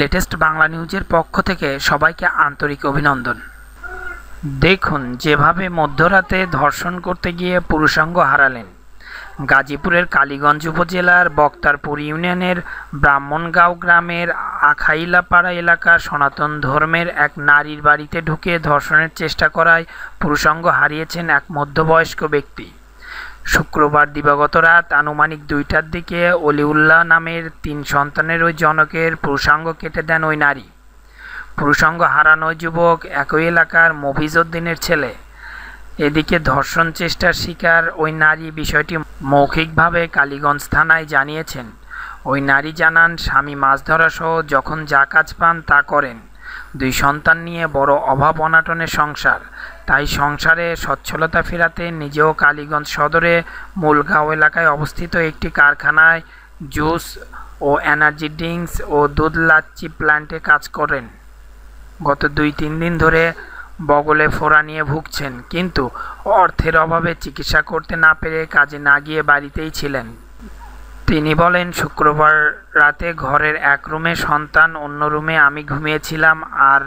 latest Bangla নিউজের পক্ষ থেকে সবাইকে আন্তরিক অভিনন্দন দেখুন যেভাবে মধ্যরাতে ধর্ষণ করতে গিয়ে পুরুষাঙ্গ হারালেন গাজীপুরের কালীগঞ্জ উপজেলার বক্তারপুর ইউনিয়নের ব্রাহ্মণগাঁও গ্রামের আখাইলাপাড়া এলাকা সনাতন ধর্মের এক নারীর বাড়িতে ঢুকে ধর্ষণের চেষ্টা করায় পুরুষাঙ্গ হারিয়েছেন এক মধ্যবয়স্ক ব্যক্তি শুক্রবার দিবাগত রাত আনুমানিক দুইটার দিকে অলিউল্লাহ নামের তিন সন্তানের ওই জনকের পুরুষাঙ্গ কেটে দেন ওই নারী পুরুষাঙ্গ হারানো যুবক একই এলাকার মফিজউদ্দিনের ছেলে এদিকে ধর্ষণ চেষ্টার শিকার ওই নারী বিষয়টি মৌখিকভাবে কালীগঞ্জ থানায় জানিয়েছেন ওই নারী জানান স্বামী মাছ ধরাসহ যখন যা কাজ পান তা করেন দুই সন্তান নিয়ে বড় অভাব অনাটনের সংসার তাই সংসারে সচ্ছলতা ফেরাতে নিজেও কালীগঞ্জ সদরে মূলগাঁও এলাকায় অবস্থিত একটি কারখানায় জুস ও এনার্জি ড্রিঙ্কস ও দুধ লাচ্ছি প্ল্যান্টে কাজ করেন গত দুই তিন দিন ধরে বগলে ফোড়া নিয়ে ভুগছেন কিন্তু অর্থের অভাবে চিকিৎসা করতে না পেরে কাজে না গিয়ে বাড়িতেই ছিলেন তিনি বলেন শুক্রবার রাতে ঘরের এক রুমে সন্তান অন্য রুমে আমি ঘুমিয়েছিলাম আর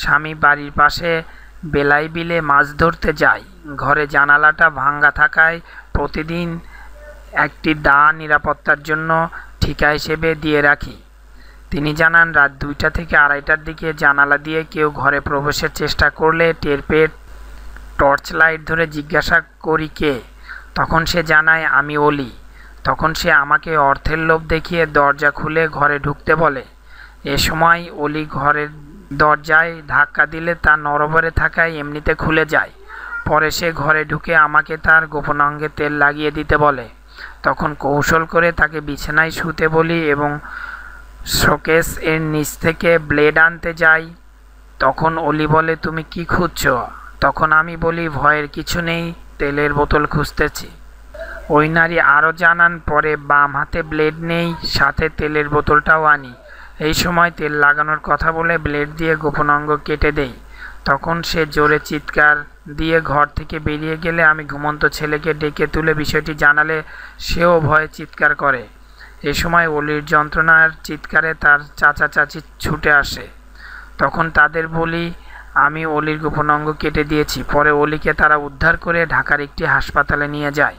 স্বামী বাড়ির পাশে বেলাই বিলে মাছ ধরতে যাই ঘরে জানালাটা ভাঙ্গা থাকায় প্রতিদিন একটি দা নিরাপত্তার জন্য ঠিকা হিসেবে দিয়ে রাখি তিনি জানান রাত দুইটা থেকে আড়াইটার দিকে জানালা দিয়ে কেউ ঘরে প্রবেশের চেষ্টা করলে টের পেট টর্চ লাইট ধরে জিজ্ঞাসা করি কে তখন সে জানায় আমি অলি তখন সে আমাকে অর্থের লোভ দেখিয়ে দরজা খুলে ঘরে ঢুকতে বলে এ সময় অলি ঘরের দরজায় ধাক্কা দিলে তা নরবরে থাকায় এমনিতে খুলে যায় পরে সে ঘরে ঢুকে আমাকে তার গোপনাঙ্গে তেল লাগিয়ে দিতে বলে তখন কৌশল করে তাকে বিছানায় শুতে বলি এবং শোকেস এর নিচ থেকে ব্লেড আনতে যাই তখন অলি বলে তুমি কি খুঁজছ তখন আমি বলি ভয়ের কিছু নেই তেলের বোতল খুঁজতেছি ওই নারী আরও জানান পরে বাম হাতে ব্লেড নেই সাথে তেলের বোতলটাও আনি এই সময় তেল লাগানোর কথা বলে ব্লেড দিয়ে গোপন অঙ্গ কেটে দেই তখন সে জোরে চিৎকার দিয়ে ঘর থেকে বেরিয়ে গেলে আমি ঘুমন্ত ছেলেকে ডেকে তুলে বিষয়টি জানালে সেও ভয়ে চিৎকার করে এ সময় অলির যন্ত্রণার চিৎকারে তার চাচা চাচি ছুটে আসে তখন তাদের বলি আমি অলির গোপন অঙ্গ কেটে দিয়েছি পরে অলিকে তারা উদ্ধার করে ঢাকার একটি হাসপাতালে নিয়ে যায়